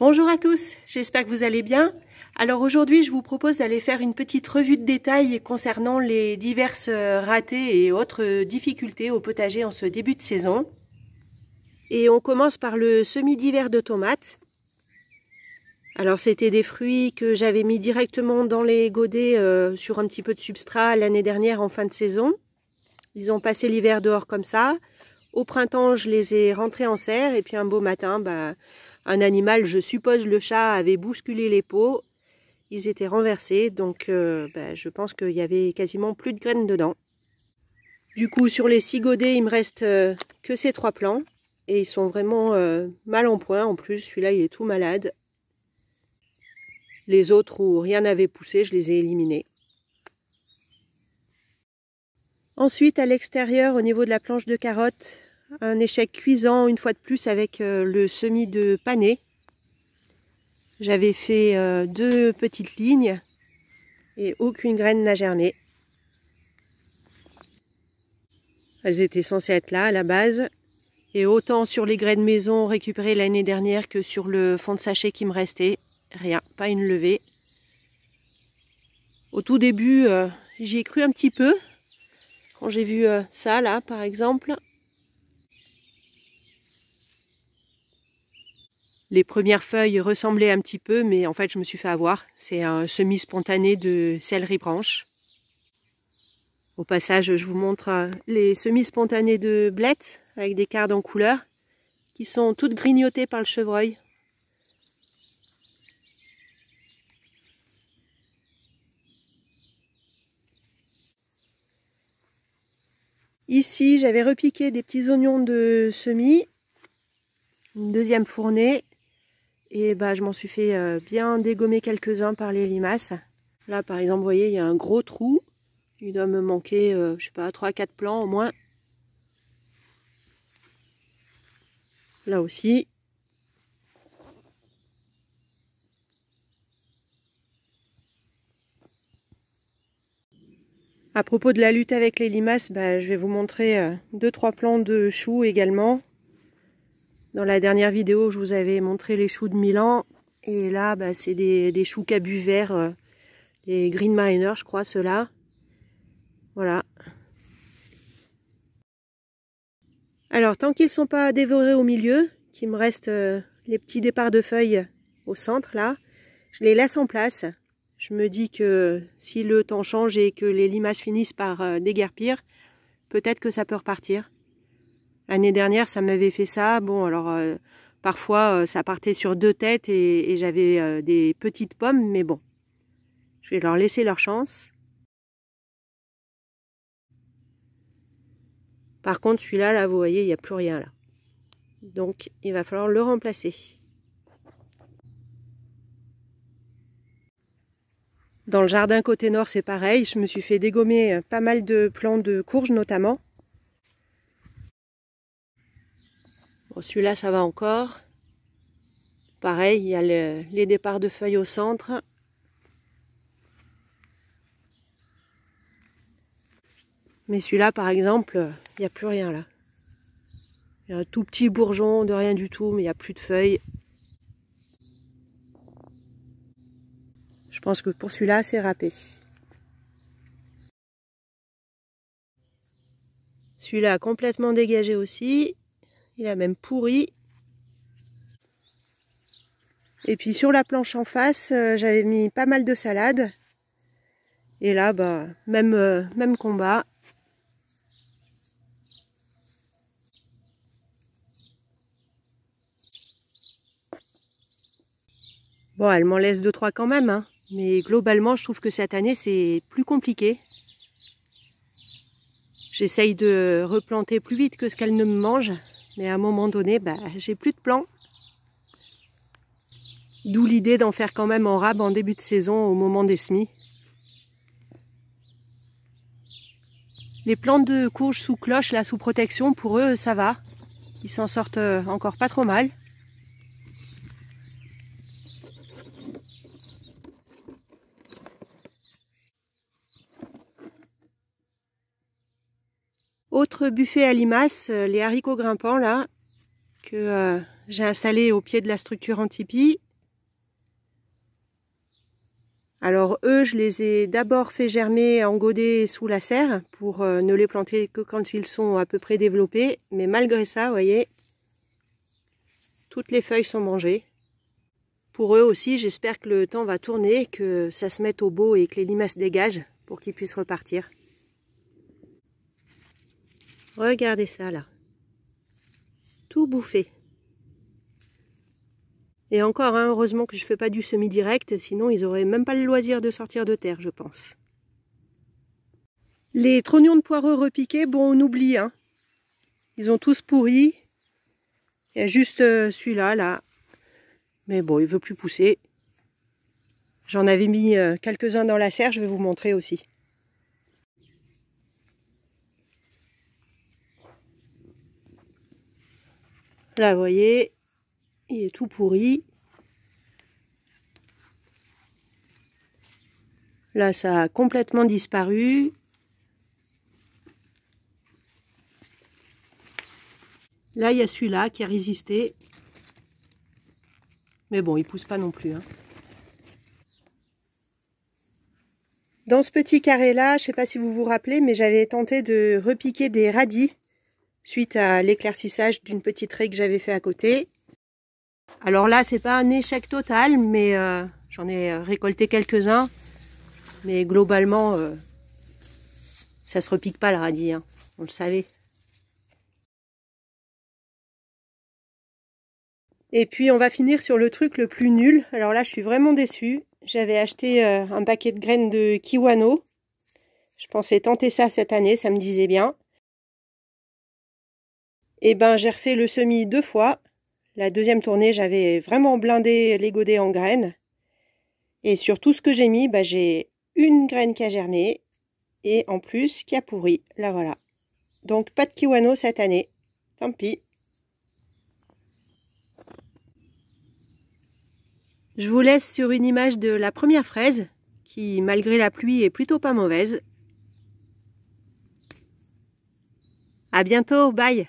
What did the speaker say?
Bonjour à tous, j'espère que vous allez bien. Alors aujourd'hui, je vous propose d'aller faire une petite revue de détails concernant les diverses euh, ratées et autres euh, difficultés au potager en ce début de saison. Et on commence par le semi d'hiver de tomates. Alors c'était des fruits que j'avais mis directement dans les godets euh, sur un petit peu de substrat l'année dernière en fin de saison. Ils ont passé l'hiver dehors comme ça. Au printemps, je les ai rentrés en serre et puis un beau matin, bah, un animal, je suppose le chat, avait bousculé les pots. Ils étaient renversés, donc euh, ben, je pense qu'il y avait quasiment plus de graines dedans. Du coup, sur les six godets, il me reste euh, que ces trois plants. Et ils sont vraiment euh, mal en point. En plus, celui-là, il est tout malade. Les autres où rien n'avait poussé, je les ai éliminés. Ensuite, à l'extérieur, au niveau de la planche de carottes, un échec cuisant une fois de plus avec euh, le semis de panais. J'avais fait euh, deux petites lignes et aucune graine n'a germé. Elles étaient censées être là à la base. Et autant sur les graines maison récupérées l'année dernière que sur le fond de sachet qui me restait. Rien, pas une levée. Au tout début, j'ai euh, j'y ai cru un petit peu. Quand j'ai vu ça là, par exemple, Les premières feuilles ressemblaient un petit peu, mais en fait, je me suis fait avoir. C'est un semi spontané de céleri branche. Au passage, je vous montre euh, les semis spontanés de blettes avec des cartes en couleur qui sont toutes grignotées par le chevreuil. Ici, j'avais repiqué des petits oignons de semis. Une deuxième fournée et bah, je m'en suis fait euh, bien dégommer quelques-uns par les limaces. Là, par exemple, vous voyez, il y a un gros trou. Il doit me manquer, euh, je sais pas, 3-4 plans au moins. Là aussi. À propos de la lutte avec les limaces, bah, je vais vous montrer 2-3 euh, plans de choux également. Dans la dernière vidéo, je vous avais montré les choux de Milan. Et là, bah, c'est des, choux cabus verts, euh, les Green Miner, je crois, ceux-là. Voilà. Alors, tant qu'ils ne sont pas dévorés au milieu, qu'il me reste euh, les petits départs de feuilles au centre, là, je les laisse en place. Je me dis que si le temps change et que les limaces finissent par euh, déguerpir, peut-être que ça peut repartir. L'année dernière, ça m'avait fait ça. Bon, alors euh, parfois, euh, ça partait sur deux têtes et, j'avais euh, des petites pommes, mais bon, je vais leur laisser leur chance. Par contre, celui-là, là, vous voyez, il n'y a plus rien là. Donc, il va falloir le remplacer. Dans le jardin côté nord, c'est pareil. Je me suis fait dégommer pas mal de plants de courges notamment. celui-là, ça va encore. Pareil, il y a les départs de feuilles au centre. Mais celui-là, par exemple, il n'y a plus rien là. Il y a un tout petit bourgeon de rien du tout, mais il n'y a plus de feuilles. Je pense que pour celui-là, c'est râpé. Celui-là complètement dégagé aussi. Il a même pourri. Et puis sur la planche en face, euh, j'avais mis pas mal de salade Et là, bah, même, euh, même combat. Bon, elle m'en laisse 2 trois quand même. Hein. Mais globalement, je trouve que cette année, c'est plus compliqué. J'essaye de replanter plus vite que ce qu'elle ne me mange. Mais à un moment donné, bah, j'ai plus de plans. D'où l'idée d'en faire quand même en rab en début de saison au moment des semis. Les plantes de courge sous cloche, là, sous protection, pour eux, ça va. Ils s'en sortent euh, encore pas trop mal. buffets buffet à limaces, euh, les haricots grimpants là, que euh, j'ai installés au pied de la structure en tipi. Alors eux, je les ai d'abord fait germer en godet sous la serre pour euh, ne les planter que quand ils sont à peu près développés. Mais malgré ça, vous voyez, toutes les feuilles sont mangées. Pour eux aussi, j'espère que le temps va tourner, que ça se mette au beau et que les limaces dégagent pour qu'ils puissent repartir. Regardez ça là. Tout bouffé. Et encore, hein, heureusement que je ne fais pas du semi-direct, sinon ils n'auraient même pas le loisir de sortir de terre, je pense. Les trognons de poireaux repiqués, bon, on oublie. Hein. Ils ont tous pourri. Il y a juste euh, celui-là, là. Mais bon, il veut plus pousser. J'en avais mis euh, quelques-uns dans la serre, je vais vous montrer aussi. Là, vous voyez, il est tout pourri. Là, ça a complètement disparu. Là, il y a celui-là qui a résisté. Mais bon, il pousse pas non plus. Hein. Dans ce petit carré-là, je ne sais pas si vous vous rappelez, mais j'avais tenté de repiquer des radis suite à l'éclaircissage d'une petite raie que j'avais fait à côté. Alors là, c'est pas un échec total, mais euh, j'en ai euh, récolté quelques-uns. Mais globalement, euh, ça se repique pas le radis, hein. on le savait. Et puis on va finir sur le truc le plus nul. Alors là, je suis vraiment déçue. J'avais acheté un paquet de graines de kiwano. Je pensais tenter ça cette année, ça me disait bien. Et eh ben j'ai refait le semis deux fois. La deuxième tournée, j'avais vraiment blindé les godets en graines. Et sur tout ce que j'ai mis, bah, j'ai une graine qui a germé et en plus qui a pourri. Là, voilà. Donc pas de kiwano cette année. Tant pis. Je vous laisse sur une image de la première fraise qui, malgré la pluie, est plutôt pas mauvaise. À bientôt, bye